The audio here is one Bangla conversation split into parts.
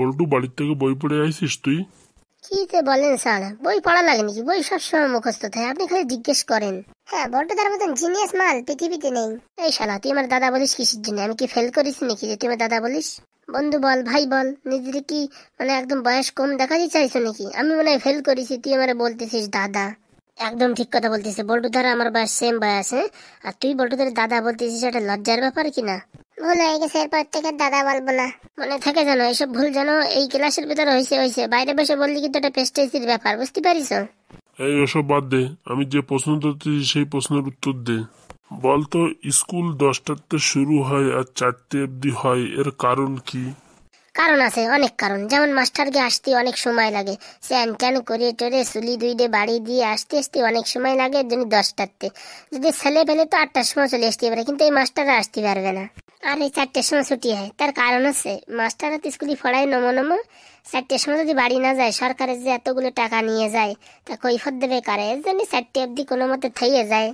বল্টু বাড়ির থেকে বই পড়ে আইসিস তুই কি যে বলেন স্যার বই পড়া লাগে নাকি বই সবসময় মুখস্থ থাকে আপনি খালি জিজ্ঞেস করেন হ্যাঁ বড্ড তার মতন জিনিয়াস মাল পৃথিবীতে নেই এই শালা তুই আমার দাদা বলিস কিসের জন্য আমি কি ফেল করিস নাকি যে তুই আমার দাদা বলিস বন্ধু বল ভাই বল নিজের কি মানে একদম বয়স কম দেখাতে চাইছো নাকি আমি মনে হয় ফেল করেছি তুই আমার বলতেছিস দাদা একদম ঠিক কথা বলতেছে বল্টু দ্বারা আমার বয়স সেম বয়স হ্যাঁ আর তুই বল্টু দ্বারা দাদা বলতেছিস এটা লজ্জার ব্যাপার কি না ভুল হয়ে গেছে এরপর থেকে দাদা বলবো না মনে থাকে জানো এইসব ভুল জানো এই ক্লাসের ভিতরে হয়েছে হয়েছে বাইরে বসে বললি কিন্তু এটা পেস্টেসির ব্যাপার বুঝতে পারিস এই ওসব বাদ দে আমি যে প্রশ্ন ধরছি সেই প্রশ্নের উত্তর দে বলতো স্কুল দশটাতে শুরু হয় আর চারটে অবধি হয় এর কারণ কি কারণ আছে অনেক কারণ যেমন মাস্টারকে আসতে অনেক সময় লাগে স্যান ট্যান করে টরে চুলি দুইডে বাড়ি দিয়ে আসতে আসতে অনেক সময় লাগে দশটার দশটাতে যদি ছেলে ফেলে তো আটটার সময় চলে আসতে পারে কিন্তু এই মাস্টাররা আসতে পারবে না আর এই চারটের সময় ছুটি হয় তার কারণ হচ্ছে মাস্টাররা তো স্কুলে পড়ায় নমো নমো চারটের সময় যদি বাড়ি না যায় সরকারের যে এতগুলো টাকা নিয়ে যায় তা কৈফত দেবে কারে এর জন্য চারটে অবধি কোনো মতে থেয়ে যায়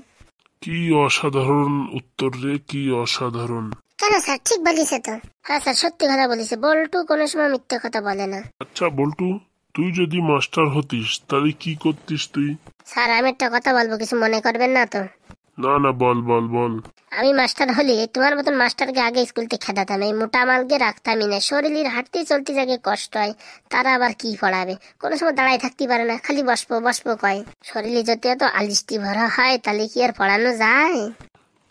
কি অসাধারণ উত্তর রে কি অসাধারণ কেন স্যার ঠিক বলিছে তো হ্যাঁ স্যার সত্যি কথা বলিছে বল্টু কোনো সময় মিথ্যে কথা বলে না আচ্ছা বল্টু তুই যদি মাস্টার হতিস তাহলে কি করতিস তুই স্যার আমি একটা কথা বলবো কিছু মনে করবেন না তো না না বল বল বল আমি মাস্টার হলে তোমার মতন মাস্টারকে আগে স্কুলতে খেদাতাম এই মোটা মালকে রাখতামই না শরীরের হাঁটতে চলতে যাকে কষ্ট হয় তারা আবার কি পড়াবে কোনো সময় দাঁড়ায় থাকতে পারে না খালি বসবো বসবো কয় শরীরে যদি এত আলিষ্টি ভরা হয় তাহলে কি আর পড়ানো যায়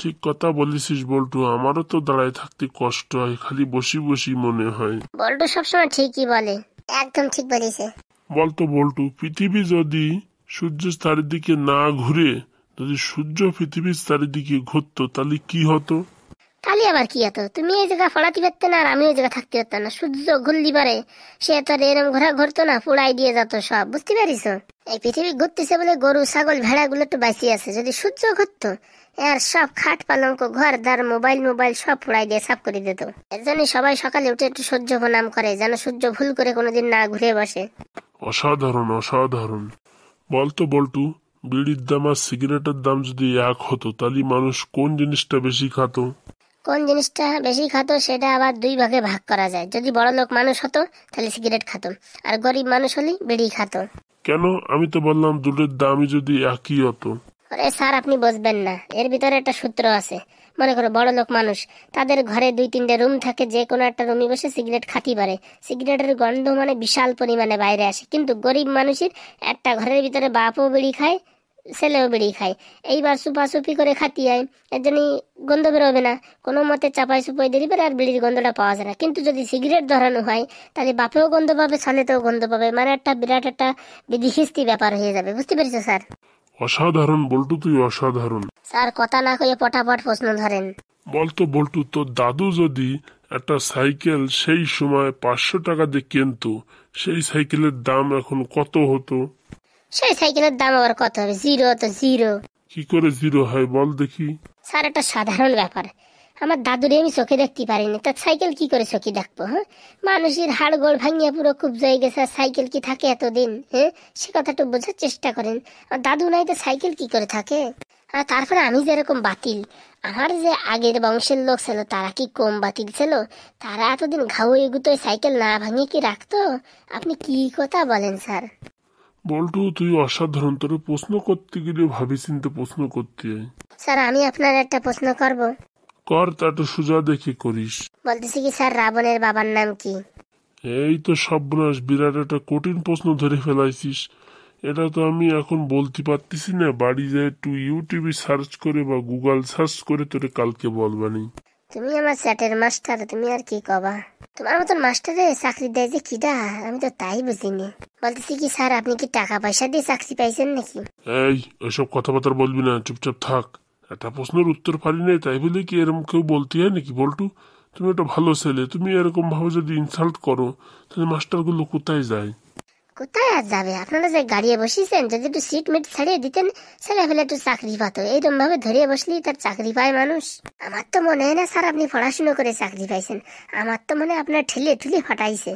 ঠিক কথা বলেছিস বল্টু আমারও তো দাঁড়ায় থাকতে কষ্ট হয় খালি বসি বসি মনে হয় বল্টু সবসময় ঠিকই বলে একদম ঠিক বলেছে বলতো বল্টু পৃথিবী যদি সূর্যের চারিদিকে না ঘুরে যদি সূর্য পৃথিবীর চারিদিকে ঘুরতো তাহলে কি হতো তাহলে আবার কি এত তুমি এই জায়গা ফলাতে পারতে না আর আমি ওই জায়গা থাকতে পারতাম না সূর্য ঘুরলি পারে সে তো এরম ঘোরা ঘুরতো না পুড়াই দিয়ে যেত সব বুঝতে পারিস এই পৃথিবী ঘুরতেছে বলে গরু ছাগল ভেড়া গুলো একটু বাঁচিয়ে আছে যদি সূর্য ঘুরতো এর সব খাট পালঙ্ক ঘর দ্বার মোবাইল মোবাইল সব পুড়াই দিয়ে সাফ করে দিত এর জন্য সবাই সকালে উঠে একটু সূর্য প্রণাম করে যেন সূর্য ভুল করে কোনোদিন না ঘুরে বসে অসাধারণ অসাধারণ বলতো বলটু বিড়ির দাম আর সিগারেটের দাম যদি এক হতো তাহলে মানুষ কোন জিনিসটা বেশি খাতো কোন জিনিসটা বেশি খাতো সেটা আবার দুই ভাগে ভাগ করা যায় যদি বড় লোক মানুষ হতো তাহলে সিগারেট খাতো আর গরিব মানুষ হলে বিড়ি খাতো কেন আমি তো বললাম দুটোর দামই যদি একই হতো আরে স্যার আপনি বুঝবেন না এর ভিতরে একটা সূত্র আছে মনে করো বড় লোক মানুষ তাদের ঘরে দুই তিনটে রুম থাকে যে কোনো একটা রুমে বসে সিগারেট খাতি পারে সিগারেটের গন্ধ মানে বিশাল পরিমাণে বাইরে আসে কিন্তু গরিব মানুষের একটা ঘরের ভিতরে বাপও বিড়ি খায় ছেলেও বেড়ি খায় এইবার সুপি করে খাতি হয় এর জন্যই গন্ধ বেরোবে না কোনো মতে চাপাই সুপাই দেরি বের আর বিড়ির গন্ধটা পাওয়া যায় না কিন্তু যদি সিগারেট ধরানো হয় তাহলে বাপেও গন্ধ পাবে ছানেতেও গন্ধ পাবে মানে একটা বিরাট একটা বিধিহিস্তি ব্যাপার হয়ে যাবে বুঝতে পেরেছো স্যার অসাধারণ বল্টু তুই অসাধারণ স্যার কথা না কয়ে পটাপট প্রশ্ন ধরেন বলতো বল্টু তোর দাদু যদি একটা সাইকেল সেই সময় পাঁচশো টাকা দিয়ে কিনতো সেই সাইকেলের দাম এখন কত হতো সেই সাইকেলের দাম আবার কত হবে জিরো তো জিরো কি করে জিরো হয় বল দেখি স্যার একটা সাধারণ ব্যাপার আমার দাদুরে আমি চোখে দেখতে পারিনি তা সাইকেল কি করে চোখে দেখবো হ্যাঁ মানুষের হাড় গোড় ভাঙিয়া পুরো খুব জয় গেছে সাইকেল কি থাকে এতদিন হ্যাঁ সে কথাটা বোঝার চেষ্টা করেন আর দাদু নাই তো সাইকেল কি করে থাকে আর তারপরে আমি যেরকম বাতিল আমার যে আগের বংশের লোক ছিল তারা কি কম বাতিল ছিল তারা এতদিন ঘাউ এগুতো সাইকেল না ভাঙিয়ে কি রাখতো আপনি কি কথা বলেন স্যার বল্টু তুই অসাধারণ তোর প্রশ্ন করতে গেলে ভাবি চিন্তে প্রশ্ন করতে হয় স্যার আমি আপনার একটা প্রশ্ন করব কর তা তো সুজা দেখি করিস বলতেছি কি স্যার রাবণের বাবার নাম কি এই তো সর্বনাশ বিরাট একটা কঠিন প্রশ্ন ধরে ফেলাইছিস এটা তো আমি এখন বলতে পারতেছি না বাড়ি যায় একটু ইউটিউবে সার্চ করে বা গুগল সার্চ করে তোরে কালকে বলবানি তুমি আমার স্যাটের মাস্টার তুমি আর কি কবা তোমার মতন মাস্টারে চাকরি দেয় যে দা আমি তো তাই বুঝিনি বলতেছি কি স্যার আপনি কি টাকা পয়সা দিয়ে চাকরি পাইছেন নাকি এই ওইসব কথাবার্তা বলবি না চুপচাপ থাক এটা প্রশ্নের উত্তর পারি নাই তাই বলে কি এরকম কেউ বলতে হয় নাকি বলটু তুমি একটা ভালো ছেলে তুমি এরকম ভাবে যদি ইনসাল্ট করো তাহলে মাস্টারগুলো কোথায় যায় কোথায় আর যাবে আপনারা যে গাড়িয়ে বসিয়েছেন যদি একটু সিট মিট ছাড়িয়ে দিতেন ছেলে ফেলে একটু চাকরি পাতো এইরকম ভাবে ধরিয়ে বসলেই তার চাকরি পায় মানুষ আমার তো মনে হয় না স্যার আপনি পড়াশুনো করে চাকরি পাইছেন আমার তো মনে আপনার ঠেলে ঠুলে ফাটাইছে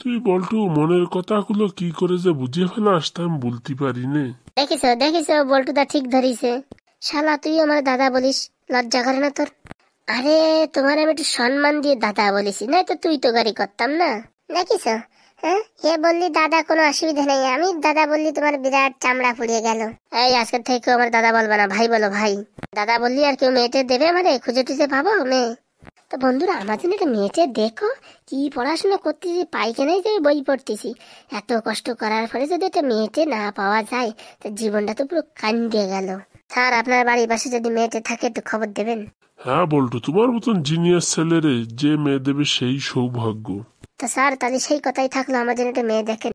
তুই বলটু মনের কথাগুলো কি করে যে বুঝিয়ে ফেলা আমি বলতে পারি নে দেখিস দেখিস বলটু দা ঠিক ধরিছে শালা তুই আমার দাদা বলিস লজ্জা করে না তোর আরে তোমার আমি একটু সম্মান দিয়ে দাদা বলিস নাই তো তুই তো গাড়ি করতাম না দেখিস হ্যাঁ হে বললি দাদা কোনো অসুবিধা নেই আমি দাদা বললি তোমার বিরাট চামড়া পুড়িয়ে গেল এই আজকে থেকে কেউ আমার দাদা বলবে না ভাই বলো ভাই দাদা বললি আর কেউ মেয়েটে দেবে মানে খুঁজে টুজে পাবো মেয়ে তো বন্ধুরা আমার জন্য একটা মেয়েটে দেখো কি পড়াশোনা করতেছি পাইখানায় যে বই পড়তেছি এত কষ্ট করার ফলে যদি একটা মেয়েটে না পাওয়া যায় তো জীবনটা তো পুরো কান্দিয়ে গেল স্যার আপনার বাড়ির পাশে যদি মেয়েটে থাকে তো খবর দেবেন হ্যাঁ বল্টু তোমার মতন জিনিয়াস ছেলেরে যে মেয়ে দেবে সেই সৌভাগ্য তা স্যার তাহলে সেই কথাই থাকলো আমাদের একটা মেয়ে দেখেন